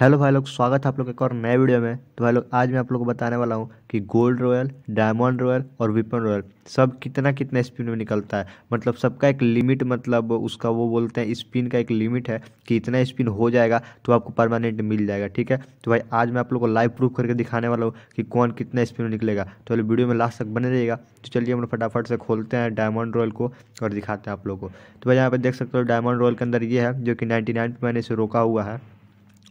hello भाई लोग स्वागत है आप लोग एक और नए वीडियो में तो भाई लोग आज मैं आप लोग को बताने वाला हूँ कि गोल्ड रॉयल डायमंड रॉयल और विपन रॉयल सब कितना कितना स्पिन में निकलता है मतलब सबका एक लिमिट मतलब उसका वो बोलते हैं स्पिन का एक लिमिट है कि इतना स्पिन हो जाएगा तो आपको परमानेंट मिल जाएगा ठीक है तो भाई आज मैं आप लोग को लाइव प्रूफ करके दिखाने वाला हूँ कि कौन कितना स्पिन में निकलेगा तो वाले वीडियो में लास्ट तक बने रहेगा तो चलिए हम लोग फटाफट से खोलते हैं डायमंड रॉयल को और दिखाते हैं आप लोग को तो भाई यहाँ पर देख सकते हो डायमंड रॉयल के अंदर ये है जो कि नाइन्टी नाइन मैंने इसे रोका हुआ है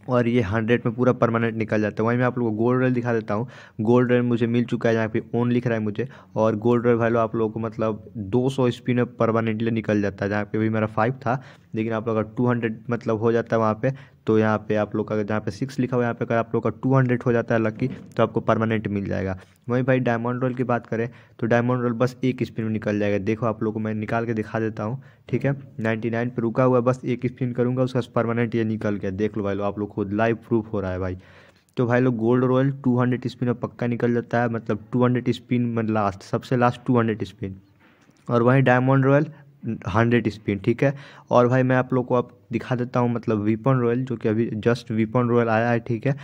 और ये हंड्रेड में पूरा परमानेंट निकल जाता है वहीं मैं आप लोगों को गोल्ड रेल दिखा देता हूँ गोल्ड रेल मुझे मिल चुका है यहाँ पे ओन लिख रहा है मुझे और गोल्ड रेल लो आप लोगों को मतलब 200 सौ स्पिन में परमानेंटली निकल जाता है जहाँ पे भी मेरा फाइव था लेकिन आप लोग का टू हंड्रेड मतलब हो जाता है वहाँ पर तो यहाँ पे आप लोग का जहाँ पे सिक्स लिखा हुआ है यहाँ पे अगर आप लोग का टू हंड्रेड हो जाता है लकी तो आपको परमानेंट मिल जाएगा वहीं भाई डायमंड रोल की बात करें तो डायमंड रोल बस एक स्पिन में निकल जाएगा देखो आप लोग को मैं निकाल के दिखा देता हूँ ठीक है नाइन्टी नाइन पर रुका हुआ बस एक स्पिन करूँगा उसका परमानेंट ये निकल गया देख लो भाई लो आप लोग खुद लाइव प्रूफ हो रहा है भाई तो भाई लोग गोल्ड रॉयल 200 स्पिन में पक्का निकल जाता है मतलब 200 स्पिन मतलब लास्ट सबसे लास्ट 200 स्पिन और वहीं डायमंड रॉयल हंड्रेड स्पिन ठीक है और भाई मैं आप लोग को अब दिखा देता हूँ मतलब वीपन रॉयल जो कि अभी जस्ट वीपन रॉयल आया है ठीक है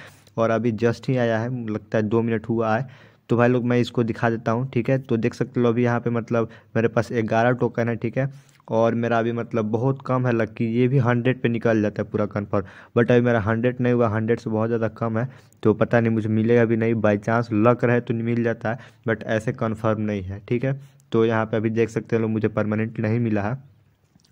और अभी जस्ट ही आया है लगता है दो मिनट हुआ है तो भाई लोग मैं इसको दिखा देता हूँ ठीक है तो देख सकते हो अभी यहाँ पे मतलब मेरे पास ग्यारह टोकन है ठीक है और मेरा अभी मतलब बहुत कम है लक्की ये भी हंड्रेड पे निकल जाता है पूरा कन्फर्म बट अभी मेरा हंड्रेड नहीं हुआ हंड्रेड से बहुत ज़्यादा कम है तो पता नहीं मुझे मिलेगा भी नहीं बाई चांस लक रहे तो मिल जाता है बट ऐसे कन्फर्म नहीं है ठीक है तो यहाँ पर अभी देख सकते लोग मुझे परमानेंट नहीं मिला है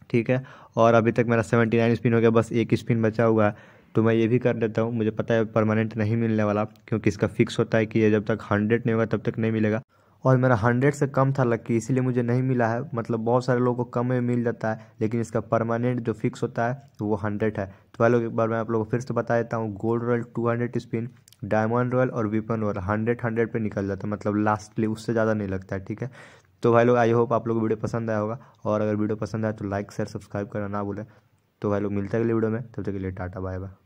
ठीक है और अभी तक मेरा सेवेंटी नाइन स्पिन हो गया बस एक स्पिन बचा हुआ है तो मैं ये भी कर लेता हूँ मुझे पता है परमानेंट नहीं मिलने वाला क्योंकि इसका फिक्स होता है कि ये जब तक हंड्रेड नहीं होगा तब तक नहीं मिलेगा और मेरा हंड्रेड से कम था लकी इसीलिए मुझे नहीं मिला है मतलब बहुत सारे लोगों को कम में मिल जाता है लेकिन इसका परमानेंट जो फिक्स होता है वो हंड्रेड है तो लोग एक बार मैं आप लोगों को फिर से बता देता हूँ gold royal two hundred spin diamond royal और विपन रॉयल हंड्रेड हंड्रेड पर निकल जाता है मतलब लास्टली उससे ज़्यादा नहीं लगता है ठीक है तो भाई लोग आई होप आप लोग वीडियो पसंद आया होगा और अगर वीडियो पसंद आए तो लाइक शेयर सब्सक्राइब करना ना भूलें तो भाई लोग मिलते हैं अगले वीडियो में तब तक के लिए टाटा बाय बाय